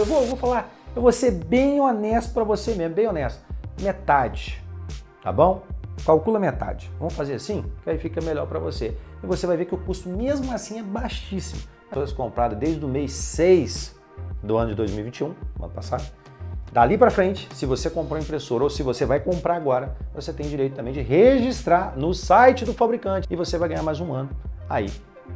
eu vou, eu vou falar, eu vou ser bem honesto para você mesmo, bem honesto. Metade, tá bom? Calcula metade. Vamos fazer assim? Que aí fica melhor para você. E você vai ver que o custo mesmo assim é baixíssimo. Todas compradas desde o mês 6 do ano de 2021, ano passado. Dali para frente, se você comprou impressora ou se você vai comprar agora, você tem direito também de registrar no site do fabricante e você vai ganhar mais um ano aí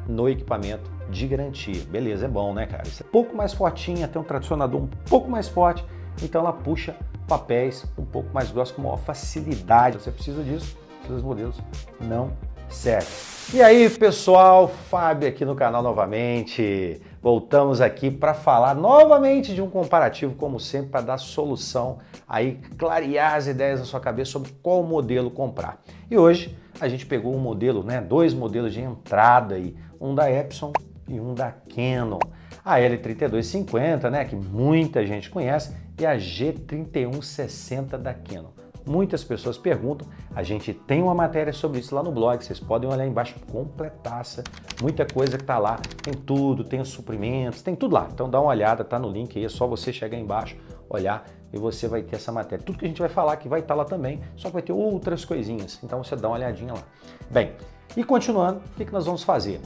no equipamento de garantia. Beleza, é bom, né, cara? Isso é um pouco mais fortinha, tem um tracionador um pouco mais forte, então ela puxa papéis um pouco mais grossos com maior facilidade. Você precisa disso, seus modelos não certo. E aí, pessoal, Fábio aqui no canal novamente. Voltamos aqui para falar novamente de um comparativo, como sempre, para dar solução aí, clarear as ideias na sua cabeça sobre qual modelo comprar. E hoje a gente pegou um modelo, né, dois modelos de entrada aí, um da Epson e um da Canon. A L3250, né, que muita gente conhece, e a G3160 da Canon. Muitas pessoas perguntam, a gente tem uma matéria sobre isso lá no blog, vocês podem olhar embaixo, completaça, muita coisa que está lá, tem tudo, tem os suprimentos, tem tudo lá. Então dá uma olhada, tá no link aí, é só você chegar embaixo, olhar e você vai ter essa matéria. Tudo que a gente vai falar que vai estar tá lá também, só que vai ter outras coisinhas, então você dá uma olhadinha lá. Bem, e continuando, o que, que nós vamos fazer?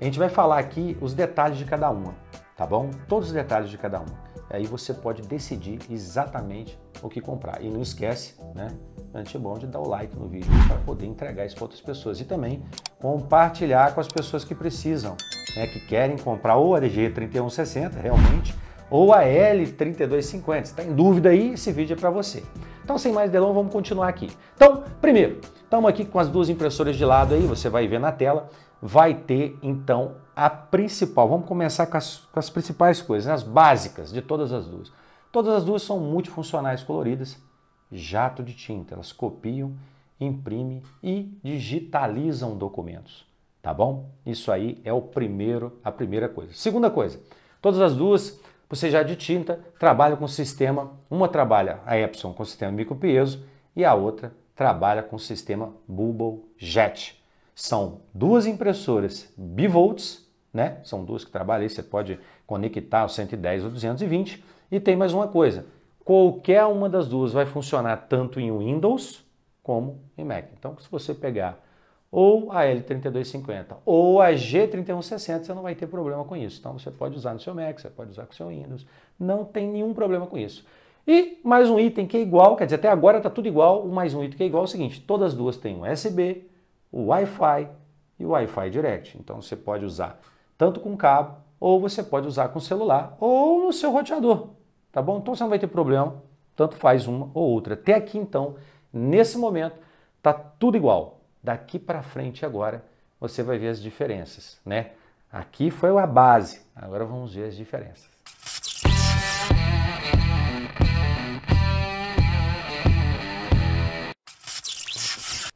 A gente vai falar aqui os detalhes de cada uma, tá bom? Todos os detalhes de cada uma aí você pode decidir exatamente o que comprar. E não esquece, né? Antes é bom de dar o like no vídeo para poder entregar isso para outras pessoas e também compartilhar com as pessoas que precisam, né? Que querem comprar ou a dg 3160 realmente ou a L3250. Está em dúvida aí? Esse vídeo é para você. Então, sem mais delongas, vamos continuar aqui. Então, primeiro, estamos aqui com as duas impressoras de lado aí, você vai ver na tela vai ter então a principal. Vamos começar com as, com as principais coisas, né? as básicas de todas as duas. Todas as duas são multifuncionais coloridas, jato de tinta. Elas copiam, imprimem e digitalizam documentos, tá bom? Isso aí é o primeiro, a primeira coisa. Segunda coisa, todas as duas você já de tinta trabalha com sistema, uma trabalha a Epson com sistema micropiezo e a outra trabalha com sistema Bubble Jet são duas impressoras bivolts, né? São duas que trabalham aí, você pode conectar o 110 ou 220. E tem mais uma coisa, qualquer uma das duas vai funcionar tanto em Windows como em Mac. Então, se você pegar ou a L3250 ou a G3160, você não vai ter problema com isso. Então, você pode usar no seu Mac, você pode usar com o seu Windows, não tem nenhum problema com isso. E mais um item que é igual, quer dizer, até agora está tudo igual, o mais um item que é igual é o seguinte, todas as duas têm um USB, o Wi-Fi e o Wi-Fi Direct. Então você pode usar tanto com cabo, ou você pode usar com celular, ou no seu roteador, tá bom? Então você não vai ter problema, tanto faz uma ou outra. Até aqui então, nesse momento, tá tudo igual. Daqui para frente agora, você vai ver as diferenças, né? Aqui foi a base, agora vamos ver as diferenças.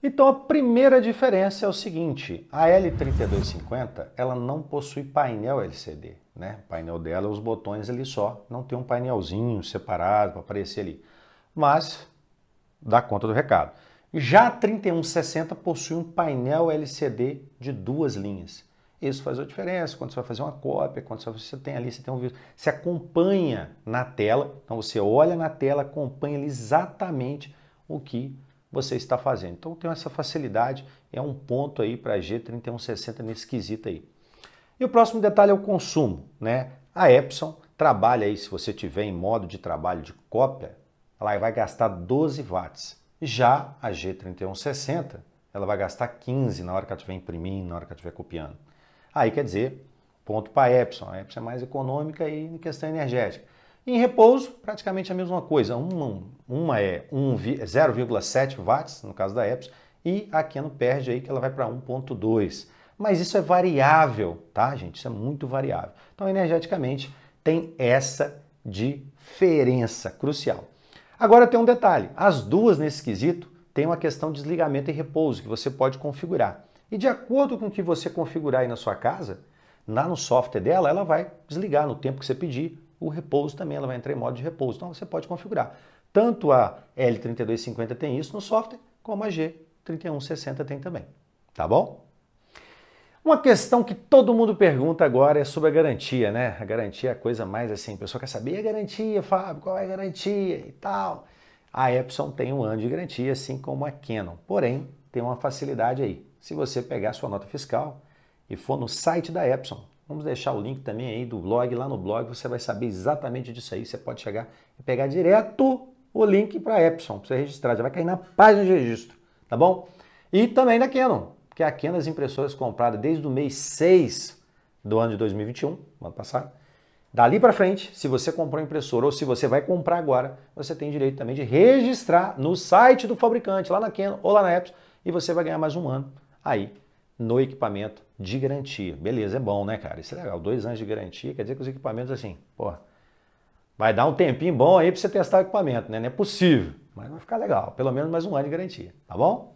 Então a primeira diferença é o seguinte, a L3250 ela não possui painel LCD, né? O painel dela, os botões ali só, não tem um painelzinho separado para aparecer ali, mas dá conta do recado. Já a 3160 possui um painel LCD de duas linhas. Isso faz a diferença quando você vai fazer uma cópia, quando você tem ali, você tem um vídeo, você acompanha na tela, então você olha na tela, acompanha ali exatamente o que você está fazendo. Então tem essa facilidade, é um ponto aí para a G3160 nesse quesito aí. E o próximo detalhe é o consumo, né? A Epson trabalha aí, se você tiver em modo de trabalho de cópia, ela vai gastar 12 watts. Já a G3160, ela vai gastar 15 na hora que ela estiver imprimindo, na hora que ela estiver copiando. Aí quer dizer, ponto para a Epson. A Epson é mais econômica e em questão energética. Em repouso, praticamente a mesma coisa. Uma, uma é 0,7 é watts, no caso da Epson e a Keno perde aí que ela vai para 1,2. Mas isso é variável, tá, gente? Isso é muito variável. Então, energeticamente, tem essa diferença crucial. Agora tem um detalhe: as duas nesse quesito tem uma questão de desligamento e repouso que você pode configurar. E de acordo com o que você configurar aí na sua casa, lá no software dela, ela vai desligar no tempo que você pedir o repouso também, ela vai entrar em modo de repouso. Então você pode configurar. Tanto a L3250 tem isso no software, como a G3160 tem também. Tá bom? Uma questão que todo mundo pergunta agora é sobre a garantia, né? A garantia é a coisa mais assim, a pessoa quer saber a garantia, Fábio, qual é a garantia e tal. A Epson tem um ano de garantia, assim como a Canon. Porém, tem uma facilidade aí. Se você pegar sua nota fiscal e for no site da Epson, Vamos deixar o link também aí do blog. Lá no blog você vai saber exatamente disso aí. Você pode chegar e pegar direto o link para Epson, para você registrar. Já vai cair na página de registro, tá bom? E também da Canon, é a Canon as impressoras compradas desde o mês 6 do ano de 2021, ano passado. Dali para frente, se você comprou impressora ou se você vai comprar agora, você tem direito também de registrar no site do fabricante, lá na Canon ou lá na Epson, e você vai ganhar mais um ano aí no equipamento de garantia. Beleza, é bom, né, cara? Isso é legal. Dois anos de garantia, quer dizer que os equipamentos, assim, pô, vai dar um tempinho bom aí para você testar o equipamento, né? Não é possível, mas vai ficar legal. Pelo menos mais um ano de garantia, tá bom?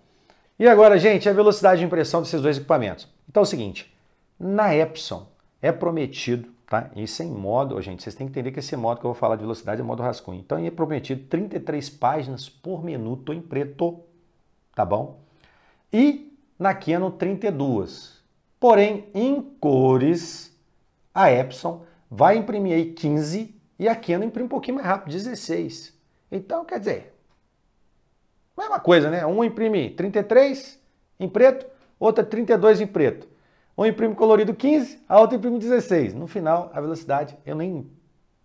E agora, gente, a velocidade de impressão desses dois equipamentos. Então é o seguinte, na Epson é prometido, tá? Isso é em modo, gente, vocês têm que entender que esse modo que eu vou falar de velocidade é modo rascunho. Então é prometido 33 páginas por minuto em preto, tá bom? E na Canon 32. Porém, em cores, a Epson vai imprimir aí 15 e a Canon imprime um pouquinho mais rápido, 16. Então, quer dizer, mesma coisa, né? Um imprime 33 em preto, outra 32 em preto. Um imprime colorido 15, a outra imprime 16. No final, a velocidade, eu nem,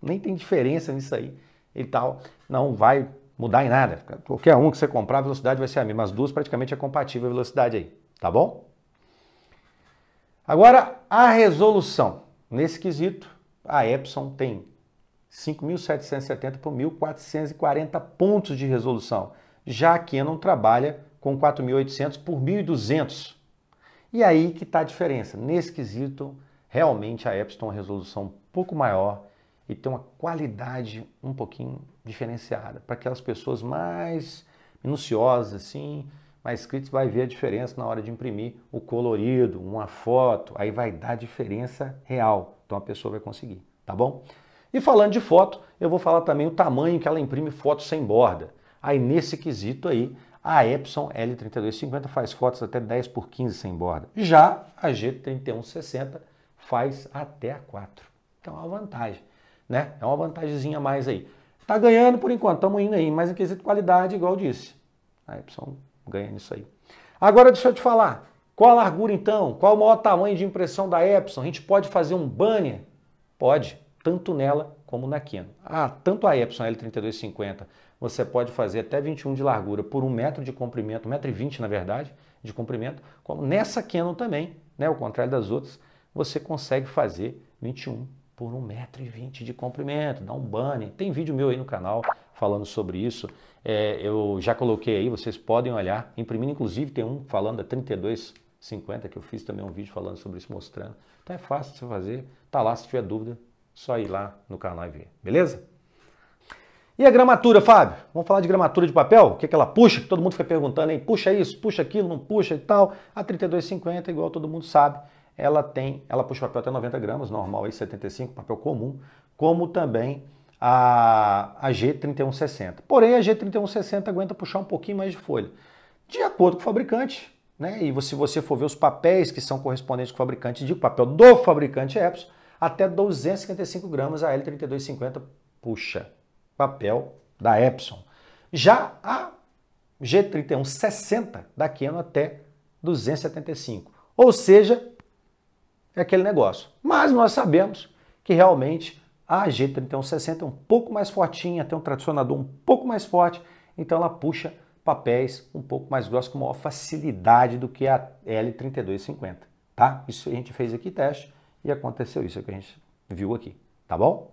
nem tem diferença nisso aí e tal. Não vai mudar em nada. Qualquer um que você comprar, a velocidade vai ser a mesma. As duas praticamente é compatível a velocidade aí tá bom? Agora, a resolução. Nesse quesito, a Epson tem 5.770 por 1.440 pontos de resolução, já a Canon trabalha com 4.800 por 1.200. E aí que está a diferença. Nesse quesito, realmente a Epson tem uma resolução um pouco maior e tem uma qualidade um pouquinho diferenciada para aquelas pessoas mais minuciosas, assim, mas Scripts vai ver a diferença na hora de imprimir o colorido, uma foto, aí vai dar diferença real. Então a pessoa vai conseguir, tá bom? E falando de foto, eu vou falar também o tamanho que ela imprime foto sem borda. Aí nesse quesito aí, a Epson L3250 faz fotos até 10 por 15 sem borda. Já a G3160 faz até a 4. Então é uma vantagem, né? É uma vantagemzinha a mais aí. Tá ganhando por enquanto, estamos indo aí, mas em quesito qualidade, igual eu disse. A Epson ganha nisso aí. Agora deixa eu te falar. Qual a largura então? Qual o maior tamanho de impressão da Epson? A gente pode fazer um banner? Pode, tanto nela como na Canon. Ah, tanto a Epson L3250 você pode fazer até 21 de largura por 1 metro de comprimento, 1,20m na verdade, de comprimento, como nessa Canon também, né, ao contrário das outras, você consegue fazer 21 por 1,20m de comprimento, dá um bunny. Tem vídeo meu aí no canal falando sobre isso. É, eu já coloquei aí, vocês podem olhar. Imprimindo, inclusive, tem um falando da 3250, que eu fiz também um vídeo falando sobre isso, mostrando. Então é fácil de você fazer. Tá lá, se tiver dúvida, só ir lá no canal e ver. Beleza? E a gramatura, Fábio? Vamos falar de gramatura de papel? O que, é que ela puxa? Que todo mundo fica perguntando, hein? Puxa isso, puxa aquilo, não puxa e tal. A 3250, igual todo mundo sabe, ela tem, ela puxa papel até 90 gramas, normal aí 75, papel comum, como também a, a G3160. Porém, a G3160 aguenta puxar um pouquinho mais de folha. De acordo com o fabricante, né? E se você for ver os papéis que são correspondentes com o fabricante, digo papel do fabricante Epson, até 255 gramas a L3250 puxa papel da Epson. Já a G3160 da Canon até 275. Ou seja, é aquele negócio. Mas nós sabemos que realmente a G3160 é um pouco mais fortinha, tem um tracionador um pouco mais forte, então ela puxa papéis um pouco mais grossos com maior facilidade do que a L3250, tá? Isso a gente fez aqui teste e aconteceu isso que a gente viu aqui, tá bom?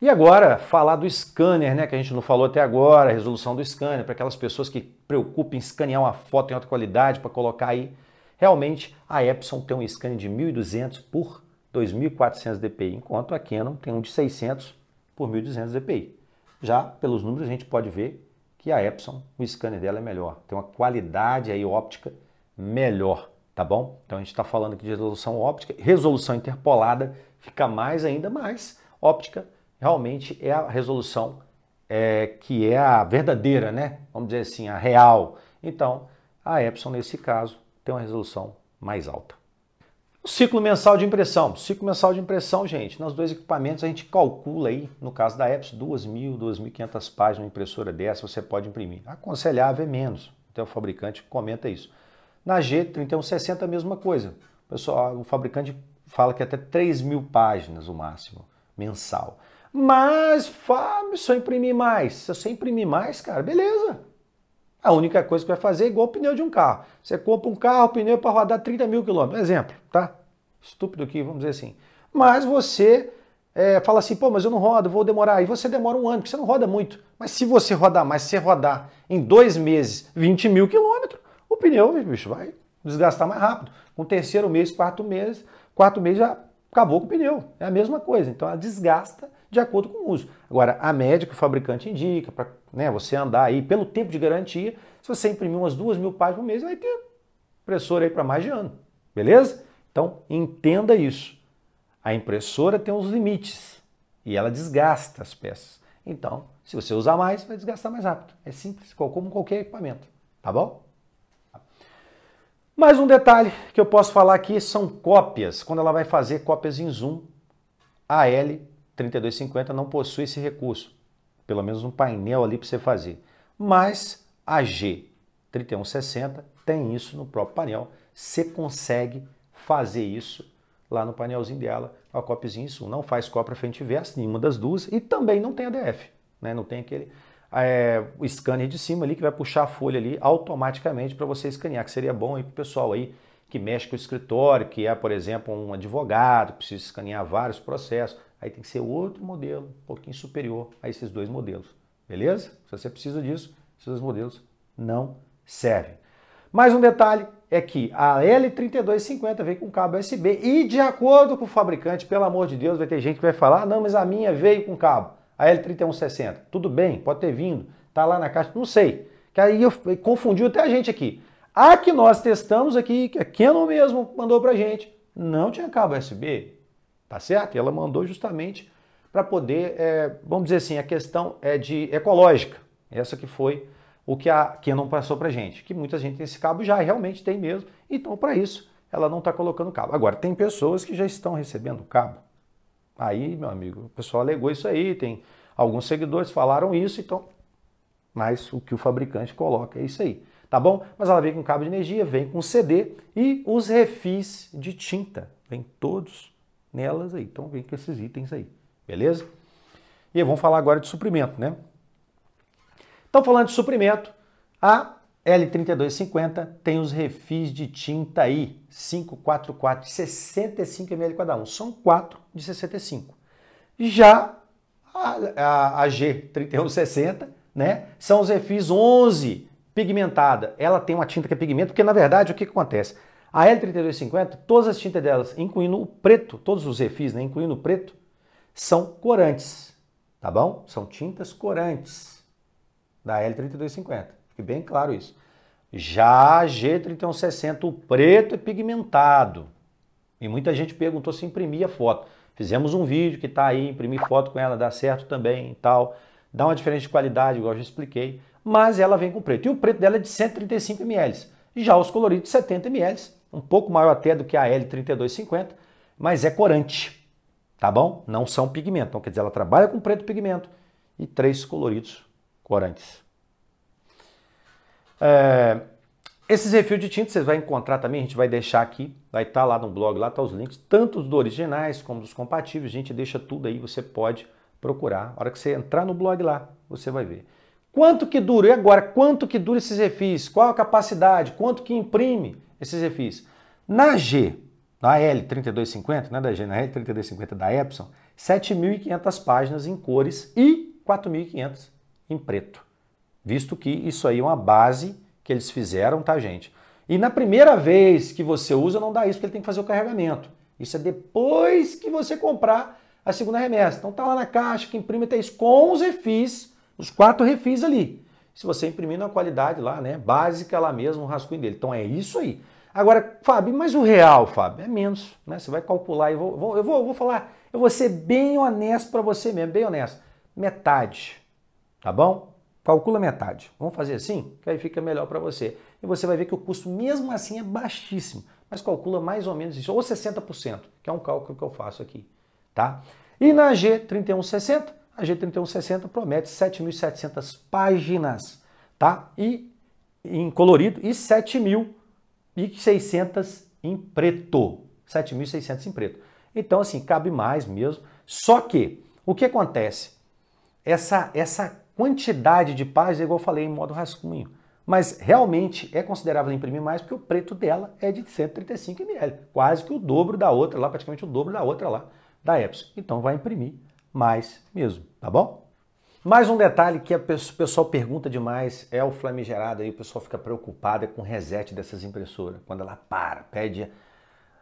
E agora, falar do scanner, né, que a gente não falou até agora, a resolução do scanner, para aquelas pessoas que preocupem em escanear uma foto em alta qualidade para colocar aí Realmente, a Epson tem um scan de 1.200 por 2.400 dpi, enquanto a Canon tem um de 600 por 1.200 dpi. Já pelos números a gente pode ver que a Epson, o scanner dela é melhor, tem uma qualidade aí óptica melhor, tá bom? Então a gente está falando aqui de resolução óptica, resolução interpolada fica mais ainda, mas óptica realmente é a resolução é, que é a verdadeira, né? Vamos dizer assim, a real. Então a Epson nesse caso tem uma resolução mais alta. O ciclo mensal de impressão. Ciclo mensal de impressão, gente, nos dois equipamentos a gente calcula aí, no caso da EPS, 2.000, 2.500 páginas, uma impressora dessa você pode imprimir. Aconselhável é menos, até então, o fabricante comenta isso. Na G3160 a mesma coisa. O, pessoal, o fabricante fala que é até 3.000 mil páginas o máximo mensal. Mas, Fábio, se eu imprimir mais, se eu imprimir mais, cara, beleza. A única coisa que vai fazer é igual o pneu de um carro. Você compra um carro, pneu para rodar 30 mil quilômetros, exemplo, tá? Estúpido aqui vamos dizer assim. Mas você é, fala assim, pô, mas eu não rodo, vou demorar. E você demora um ano, porque você não roda muito. Mas se você rodar mais, se você rodar em dois meses 20 mil quilômetros, o pneu, bicho, vai desgastar mais rápido. Com terceiro mês, quarto mês, quarto mês já acabou com o pneu. É a mesma coisa. Então ela desgasta de acordo com o uso. Agora, a média que o fabricante indica para né, você andar aí pelo tempo de garantia, se você imprimir umas duas mil páginas por mês, vai ter impressora aí para mais de ano. Beleza? Então entenda isso. A impressora tem uns limites e ela desgasta as peças. Então, se você usar mais, vai desgastar mais rápido. É simples, como qualquer equipamento. Tá bom? Mais um detalhe que eu posso falar aqui são cópias. Quando ela vai fazer cópias em zoom, a L3250 não possui esse recurso. Pelo menos um painel ali para você fazer. Mas a G3160 tem isso no próprio painel. Você consegue fazer isso lá no painelzinho dela, a cópia em zoom. Não faz cópia frente e verso, nenhuma das duas. E também não tem ADF, né? não tem aquele é, o scanner de cima ali que vai puxar a folha ali automaticamente para você escanear, que seria bom aí para o pessoal aí que mexe com o escritório, que é, por exemplo, um advogado, precisa escanear vários processos. Aí tem que ser outro modelo, um pouquinho superior a esses dois modelos. Beleza? Se você precisa disso, esses dois modelos não servem. Mais um detalhe é que a L3250 vem com cabo USB e de acordo com o fabricante, pelo amor de Deus, vai ter gente que vai falar, ah, não, mas a minha veio com cabo a L3160. Tudo bem, pode ter vindo, tá lá na caixa, não sei. Que aí eu, confundiu até a gente aqui. A que nós testamos aqui, que a Canon mesmo mandou pra gente, não tinha cabo USB, tá certo? E ela mandou justamente para poder, é, vamos dizer assim, a questão é de ecológica. Essa que foi o que a Canon passou pra gente, que muita gente tem esse cabo já, realmente tem mesmo. Então, para isso, ela não está colocando cabo. Agora, tem pessoas que já estão recebendo cabo. Aí, meu amigo, o pessoal alegou isso aí, tem alguns seguidores falaram isso, então. Mas o que o fabricante coloca é isso aí, tá bom? Mas ela vem com cabo de energia, vem com CD e os refis de tinta, vem todos nelas aí. Então vem com esses itens aí, beleza? E vamos falar agora de suprimento, né? Então falando de suprimento, a L3250 tem os refis de tinta aí, 544, 65 ml cada um. São 4 de 65. Já a, a, a G3160, né, são os refis 11 pigmentada. Ela tem uma tinta que é pigmento, porque na verdade o que, que acontece? A L3250, todas as tintas delas, incluindo o preto, todos os refis, né, incluindo o preto, são corantes, tá bom? São tintas corantes da L3250. Fique bem claro isso. Já G3160, o preto é pigmentado. E muita gente perguntou se imprimia foto. Fizemos um vídeo que está aí, imprimir foto com ela, dá certo também e tal. Dá uma diferença de qualidade, igual eu já expliquei. Mas ela vem com preto. E o preto dela é de 135 ml. Já os coloridos, 70 ml. Um pouco maior até do que a L3250, mas é corante. Tá bom? Não são pigmento. Então, quer dizer, ela trabalha com preto pigmento e três coloridos corantes. É, esses refil de tinta vocês vão encontrar também, a gente vai deixar aqui, vai estar tá lá no blog, lá tá os links, tanto dos originais como dos compatíveis, a gente deixa tudo aí, você pode procurar. A hora que você entrar no blog lá, você vai ver. Quanto que dura? E agora, quanto que dura esses refis? Qual a capacidade? Quanto que imprime esses refis? Na G, na L3250, não né, da G, na L3250 da Epson, 7.500 páginas em cores e 4.500 em preto visto que isso aí é uma base que eles fizeram, tá, gente? E na primeira vez que você usa, não dá isso, porque ele tem que fazer o carregamento. Isso é depois que você comprar a segunda remessa. Então tá lá na caixa que imprime até isso com os refis, os quatro refis ali. Se você imprimir na qualidade lá, né, básica lá mesmo, o rascunho dele. Então é isso aí. Agora, Fábio, mas o real, Fábio, é menos, né? Você vai calcular e vou, vou, eu vou, vou falar, eu vou ser bem honesto para você mesmo, bem honesto. Metade, tá bom? Calcula metade. Vamos fazer assim? Que aí fica melhor para você. E você vai ver que o custo, mesmo assim, é baixíssimo. Mas calcula mais ou menos isso, ou 60%, que é um cálculo que eu faço aqui. Tá? E na G3160, a G3160 promete 7.700 páginas, tá? E em colorido e 7.600 em preto. 7.600 em preto. Então assim, cabe mais mesmo. Só que o que acontece? Essa essa quantidade de páginas, igual eu falei, em modo rascunho. Mas realmente é considerável imprimir mais porque o preto dela é de 135 ml, quase que o dobro da outra lá, praticamente o dobro da outra lá, da Epson. Então vai imprimir mais mesmo, tá bom? Mais um detalhe que o pessoal pergunta demais é o flamigerado aí, o pessoal fica preocupado é com o reset dessas impressoras, quando ela para, pede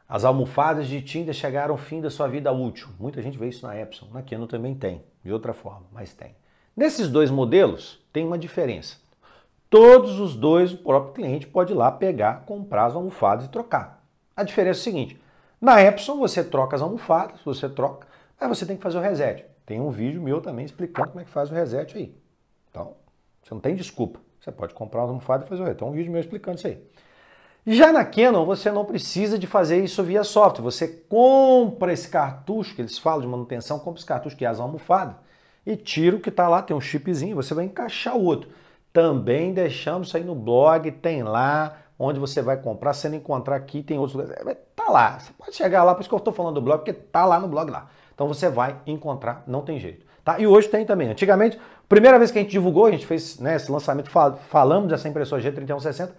as almofadas de tinta chegaram ao fim da sua vida útil. Muita gente vê isso na Epson, na Canon também tem, de outra forma, mas tem. Nesses dois modelos, tem uma diferença. Todos os dois, o próprio cliente pode ir lá pegar, comprar as almofadas e trocar. A diferença é a seguinte: na Epson você troca as almofadas, você troca, mas você tem que fazer o reset. Tem um vídeo meu também explicando como é que faz o reset aí. Então, você não tem desculpa. Você pode comprar uma almofada e fazer o reset. Tem um vídeo meu explicando isso aí. Já na Canon, você não precisa de fazer isso via software. Você compra esse cartucho que eles falam de manutenção, compra esse cartucho que é as almofadas e tira o que está lá, tem um chipzinho, você vai encaixar o outro. Também deixamos isso aí no blog, tem lá onde você vai comprar. Se não encontrar aqui, tem outros lugares. É, tá lá, você pode chegar lá, por isso que eu estou falando do blog, porque tá lá no blog lá. Então você vai encontrar, não tem jeito. Tá? E hoje tem também. Antigamente, primeira vez que a gente divulgou, a gente fez né, esse lançamento, fal falamos dessa impressora G3160,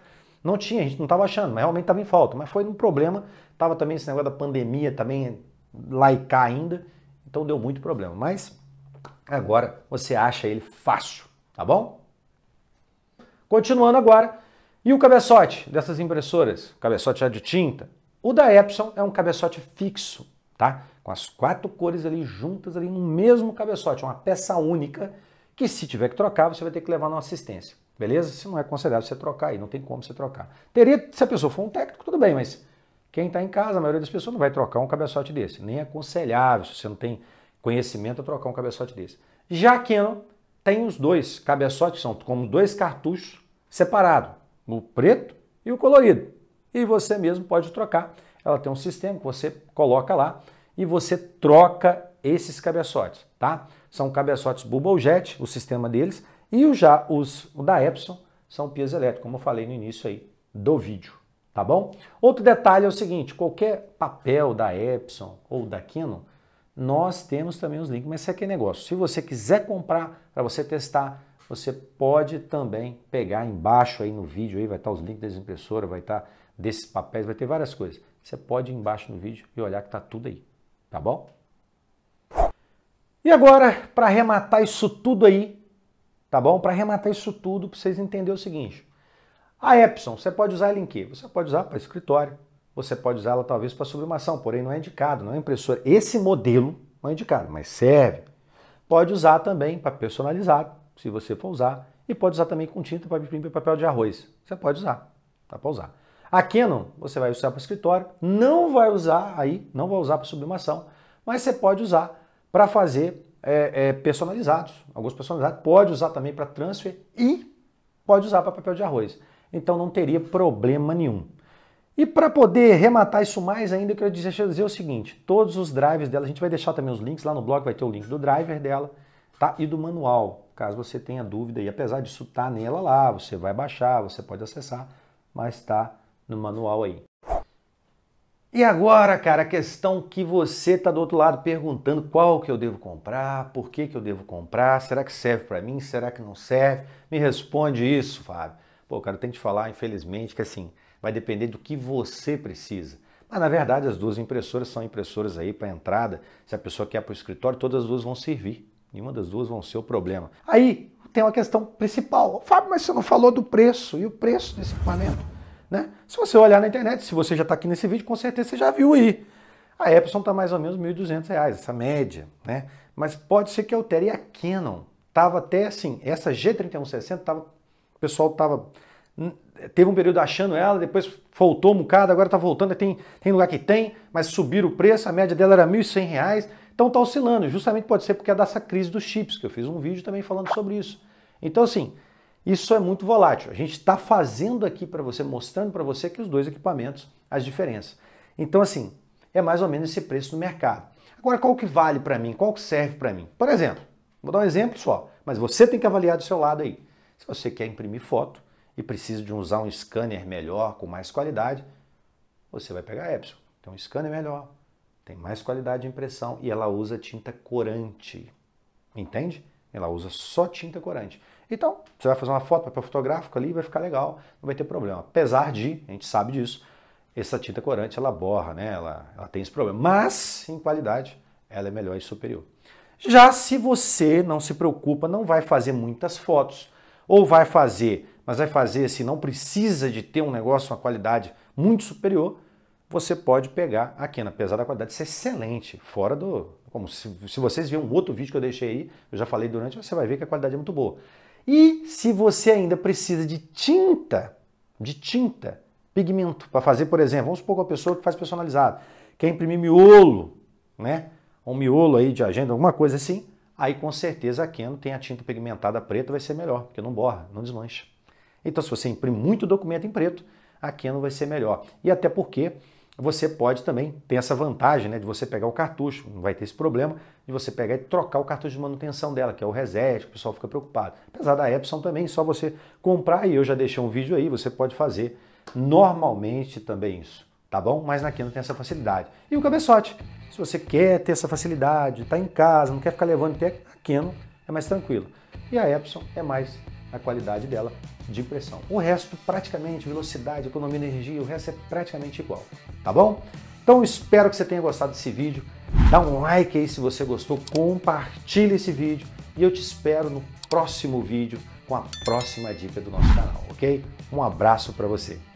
não tinha, a gente não estava achando, mas realmente estava em falta. Mas foi um problema, estava também esse negócio da pandemia, também laicar ainda, então deu muito problema. Mas Agora você acha ele fácil, tá bom? Continuando agora, e o cabeçote dessas impressoras? Cabeçote já de tinta. O da Epson é um cabeçote fixo, tá? Com as quatro cores ali juntas ali no mesmo cabeçote, é uma peça única que se tiver que trocar, você vai ter que levar numa assistência. Beleza? Se não é aconselhável você trocar aí, não tem como você trocar. Teria, se a pessoa for um técnico, tudo bem, mas quem está em casa, a maioria das pessoas não vai trocar um cabeçote desse. Nem é aconselhável, se você não tem conhecimento é trocar um cabeçote desse. Já que não, tem os dois cabeçotes, são como dois cartuchos separados, o preto e o colorido. E você mesmo pode trocar. Ela tem um sistema que você coloca lá e você troca esses cabeçotes, tá? São cabeçotes Bubble Jet, o sistema deles, e o já os o da Epson são piezoelétricos, como eu falei no início aí do vídeo, tá bom? Outro detalhe é o seguinte, qualquer papel da Epson ou da Canon nós temos também os links, mas isso aqui é negócio. Se você quiser comprar para você testar, você pode também pegar embaixo aí no vídeo, aí vai estar tá os links das impressoras, vai estar tá desses papéis, vai ter várias coisas. Você pode ir embaixo no vídeo e olhar que está tudo aí, tá bom? E agora, para arrematar isso tudo aí, tá bom? Para arrematar isso tudo, para vocês entenderem o seguinte. A Epson, você pode usar ela em quê? Você pode usar para escritório, você pode usá-la talvez para sublimação, porém não é indicado, não é impressora. Esse modelo não é indicado, mas serve. Pode usar também para personalizar, se você for usar, e pode usar também com tinta para imprimir papel de arroz. Você pode usar, dá para usar. A Canon você vai usar para escritório, não vai usar aí, não vai usar para sublimação, mas você pode usar para fazer é, é, personalizados, alguns personalizados, pode usar também para transfer e pode usar para papel de arroz. Então não teria problema nenhum. E para poder rematar isso mais ainda, eu quero dizer o seguinte: todos os drivers dela, a gente vai deixar também os links lá no blog, vai ter o link do driver dela, tá? E do manual, caso você tenha dúvida. E apesar disso estar tá nela lá, você vai baixar, você pode acessar, mas tá no manual aí. E agora, cara, a questão que você tá do outro lado perguntando qual que eu devo comprar, por que que eu devo comprar, será que serve para mim, será que não serve? Me responde isso, Fábio. Pô, cara, eu tenho que te falar, infelizmente, que assim, vai depender do que você precisa. Mas na verdade as duas impressoras são impressoras aí para entrada. Se a pessoa quer para o escritório, todas as duas vão servir. Nenhuma das duas vão ser o problema. Aí tem uma questão principal. Fábio, mas você não falou do preço e o preço desse equipamento. Né? Se você olhar na internet, se você já está aqui nesse vídeo, com certeza você já viu aí. A Epson está mais ou menos R$ 1.200, essa média. Né? Mas pode ser que altere. E a Canon estava até assim, essa G3160 tava, o pessoal estava teve um período achando ela, depois voltou um bocado, agora está voltando, tem, tem lugar que tem, mas subiram o preço, a média dela era R$ 1.100, então está oscilando. Justamente pode ser porque é dessa crise dos chips, que eu fiz um vídeo também falando sobre isso. Então, assim, isso é muito volátil. A gente está fazendo aqui para você, mostrando para você que os dois equipamentos, as diferenças. Então, assim, é mais ou menos esse preço no mercado. Agora, qual que vale para mim? Qual que serve para mim? Por exemplo, vou dar um exemplo só, mas você tem que avaliar do seu lado aí. Se você quer imprimir foto, e precisa de usar um scanner melhor, com mais qualidade, você vai pegar a Epson. Tem um scanner melhor, tem mais qualidade de impressão e ela usa tinta corante. Entende? Ela usa só tinta corante. Então, você vai fazer uma foto, papel fotográfico ali, vai ficar legal, não vai ter problema. Apesar de, a gente sabe disso, essa tinta corante ela borra, né? Ela, ela tem esse problema. Mas, em qualidade, ela é melhor e superior. Já se você não se preocupa, não vai fazer muitas fotos, ou vai fazer mas vai fazer se não precisa de ter um negócio, uma qualidade muito superior, você pode pegar a Kena, apesar da qualidade ser excelente, fora do. Como se, se vocês viram um outro vídeo que eu deixei aí, eu já falei durante, você vai ver que a qualidade é muito boa. E se você ainda precisa de tinta, de tinta, pigmento, para fazer, por exemplo, vamos supor que uma pessoa que faz personalizado, quer imprimir miolo, né? Um miolo aí de agenda, alguma coisa assim, aí com certeza a Keno tem a tinta pigmentada preta, vai ser melhor, porque não borra, não desmancha. Então, se você imprimir muito documento em preto, a Canon vai ser melhor. E até porque você pode também ter essa vantagem né, de você pegar o cartucho, não vai ter esse problema, de você pegar e trocar o cartucho de manutenção dela, que é o reset, o pessoal fica preocupado. Apesar da Epson também, só você comprar, e eu já deixei um vídeo aí, você pode fazer normalmente também isso, tá bom? Mas na Canon tem essa facilidade. E o cabeçote, se você quer ter essa facilidade, está em casa, não quer ficar levando até a Canon, é mais tranquilo. E a Epson é mais a qualidade dela, de pressão. O resto, praticamente, velocidade, economia de energia, o resto é praticamente igual, tá bom? Então espero que você tenha gostado desse vídeo. Dá um like aí se você gostou, compartilha esse vídeo e eu te espero no próximo vídeo com a próxima dica do nosso canal, ok? Um abraço para você.